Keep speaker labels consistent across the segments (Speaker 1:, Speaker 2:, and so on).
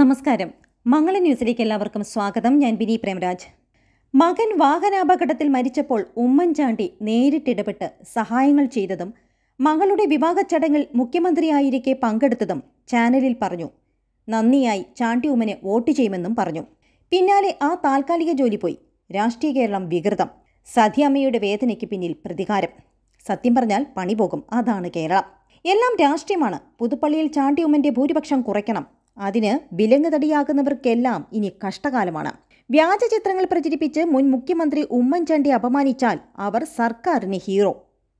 Speaker 1: നമസ്കാരം മംഗള ന്യൂസിലേക്ക് എല്ലാവർക്കും സ്വാഗതം ഞാൻ ബിനി പ്രേമരാജ് മകൻ വാഹനാപകടത്തിൽ മരിച്ചപ്പോൾ ഉമ്മൻചാണ്ടി നേരിട്ടിടപെട്ട് സഹായങ്ങൾ ചെയ്തതും മകളുടെ വിവാഹ ചടങ്ങിൽ മുഖ്യമന്ത്രിയായിരിക്കെ പങ്കെടുത്തതും ചാനലിൽ പറഞ്ഞു നന്ദിയായി ചാണ്ടി ഉമ്മനെ വോട്ട് ചെയ്യുമെന്നും പറഞ്ഞു പിന്നാലെ ആ താൽക്കാലിക ജോലി പോയി രാഷ്ട്രീയ കേരളം വികൃതം സതിയമ്മയുടെ വേദനയ്ക്ക് പിന്നിൽ പ്രതികാരം സത്യം പറഞ്ഞാൽ പണി പോകും അതാണ് കേരളം എല്ലാം രാഷ്ട്രീയമാണ് പുതുപ്പള്ളിയിൽ ചാണ്ടി ഉമ്മന്റെ ഭൂരിപക്ഷം കുറയ്ക്കണം അതിന് വിലങ്ങ് തടിയാകുന്നവർക്കെല്ലാം ഇനി കഷ്ടകാലമാണ് വ്യാജ ചിത്രങ്ങൾ പ്രചരിപ്പിച്ച് മുൻ മുഖ്യമന്ത്രി ഉമ്മൻചാണ്ടി അപമാനിച്ചാൽ അവർ സർക്കാരിന് ഹീറോ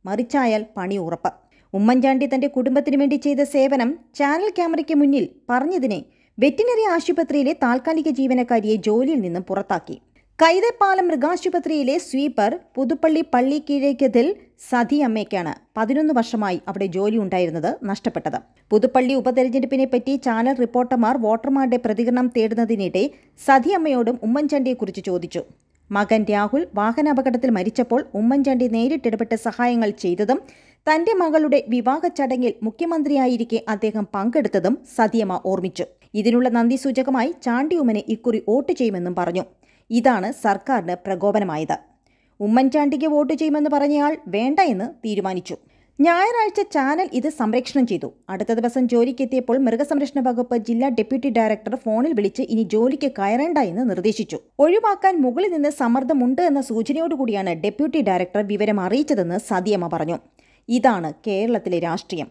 Speaker 1: മറിച്ചായാൽ പണി ഉറപ്പ് ഉമ്മൻചാണ്ടി തന്റെ കുടുംബത്തിനു വേണ്ടി ചെയ്ത സേവനം ചാനൽ ക്യാമറയ്ക്ക് മുന്നിൽ പറഞ്ഞതിനെ വെറ്റിനറി ആശുപത്രിയിലെ താൽക്കാലിക ജീവനക്കാരിയെ ജോലിയിൽ നിന്നും പുറത്താക്കി കൈതപ്പാലം മൃഗാശുപത്രിയിലെ സ്വീപ്പർ പുതുപ്പള്ളി പള്ളി കീഴേക്കതിൽ സതി അമ്മയ്ക്കാണ് പതിനൊന്ന് വർഷമായി അവിടെ ജോലി ഉണ്ടായിരുന്നത് നഷ്ടപ്പെട്ടത് പുതുപ്പള്ളി പറ്റി ചാനൽ റിപ്പോർട്ടർമാർ വോട്ടർമാരുടെ പ്രതികരണം തേടുന്നതിനിടെ സതി അമ്മയോടും ഉമ്മൻചാണ്ടിയെക്കുറിച്ച് ചോദിച്ചു മകൻ രാഹുൽ വാഹനാപകടത്തിൽ മരിച്ചപ്പോൾ ഉമ്മൻചാണ്ടി നേരിട്ടിടപെട്ട് സഹായങ്ങൾ ചെയ്തതും തന്റെ മകളുടെ വിവാഹ ചടങ്ങിൽ മുഖ്യമന്ത്രിയായിരിക്കെ അദ്ദേഹം പങ്കെടുത്തതും സതിയമ്മ ഓർമ്മിച്ചു ഇതിനുള്ള നന്ദി സൂചകമായി ചാണ്ടിയുമ്മനെ ഇക്കുറി വോട്ട് ചെയ്യുമെന്നും പറഞ്ഞു ഇതാണ് സർക്കാരിന് പ്രകോപനമായത് ഉമ്മൻചാണ്ടിക്ക് വോട്ട് ചെയ്യുമെന്ന് പറഞ്ഞയാൾ വേണ്ട എന്ന് തീരുമാനിച്ചു ഞായറാഴ്ച ചാനൽ ഇത് സംരക്ഷണം ചെയ്തു അടുത്ത ദിവസം ജോലിക്കെത്തിയപ്പോൾ മൃഗസംരക്ഷണ വകുപ്പ് ജില്ലാ ഡെപ്യൂട്ടി ഡയറക്ടർ ഫോണിൽ വിളിച്ച് ഇനി ജോലിക്ക് കയറേണ്ട എന്ന് നിർദ്ദേശിച്ചു ഒഴിവാക്കാൻ മുകളിൽ നിന്ന് സമ്മർദ്ദമുണ്ട് എന്ന സൂചനയോടുകൂടിയാണ് ഡെപ്യൂട്ടി ഡയറക്ടർ വിവരം അറിയിച്ചതെന്ന് സതിയമ്മ പറഞ്ഞു ഇതാണ് കേരളത്തിലെ രാഷ്ട്രീയം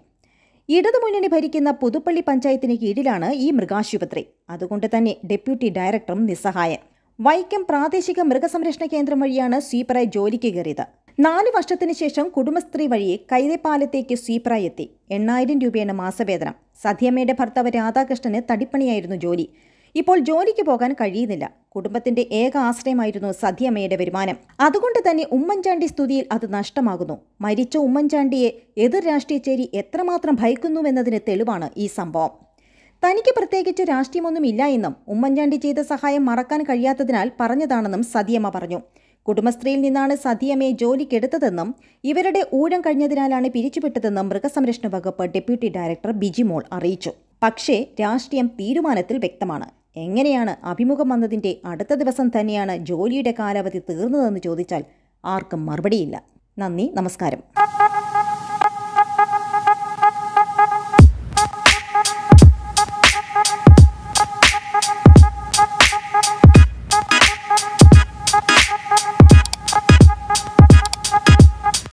Speaker 1: ഇടതുമുന്നണി ഭരിക്കുന്ന പുതുപ്പള്ളി പഞ്ചായത്തിന് കീഴിലാണ് ഈ മൃഗാശുപത്രി അതുകൊണ്ട് തന്നെ ഡെപ്യൂട്ടി ഡയറക്ടറും നിസ്സഹായൻ വൈക്കം പ്രാദേശിക മൃഗസംരക്ഷണ കേന്ദ്രം വഴിയാണ് സ്വീപ്പറായി ജോലിക്ക് കയറിയത് നാല് വർഷത്തിന് ശേഷം കുടുംബശ്രീ വഴി കൈതേപ്പാലത്തേക്ക് സ്വീപ്പറായി എത്തി എണ്ണായിരം രൂപയാണ് മാസവേതനം സദ്യമ്മയുടെ ഭർത്താവ് രാധാകൃഷ്ണന് തടിപ്പണിയായിരുന്നു ജോലി ഇപ്പോൾ ജോലിക്ക് പോകാൻ കഴിയുന്നില്ല കുടുംബത്തിന്റെ ഏക ആശ്രയമായിരുന്നു സദ്യമ്മയുടെ വരുമാനം അതുകൊണ്ട് തന്നെ ഉമ്മൻചാണ്ടി സ്തുതിയിൽ അത് നഷ്ടമാകുന്നു മരിച്ച ഉമ്മൻചാണ്ടിയെ എതിർ രാഷ്ട്രീയ ചേരി എത്രമാത്രം ഭയക്കുന്നുവെന്നതിന് തെളിവാണ് ഈ സംഭവം തനിക്ക് പ്രത്യേകിച്ച് രാഷ്ട്രീയമൊന്നുമില്ല എന്നും ഉമ്മൻചാണ്ടി ചെയ്ത സഹായം മറക്കാൻ കഴിയാത്തതിനാൽ പറഞ്ഞതാണെന്നും സതിയമ്മ പറഞ്ഞു കുടുംബശ്രീയിൽ നിന്നാണ് സതിയമ്മയെ ജോലിക്കെടുത്തതെന്നും ഇവരുടെ ഊഴം കഴിഞ്ഞതിനാലാണ് പിരിച്ചുവിട്ടതെന്നും മൃഗസംരക്ഷണ വകുപ്പ് ഡെപ്യൂട്ടി ഡയറക്ടർ ബിജിമോൾ അറിയിച്ചു പക്ഷേ രാഷ്ട്രീയം തീരുമാനത്തിൽ വ്യക്തമാണ് എങ്ങനെയാണ് അഭിമുഖം വന്നതിൻ്റെ അടുത്ത ദിവസം തന്നെയാണ് ജോലിയുടെ കാലാവധി തീർന്നതെന്ന് ചോദിച്ചാൽ ആർക്കും മറുപടിയില്ല നന്ദി നമസ്കാരം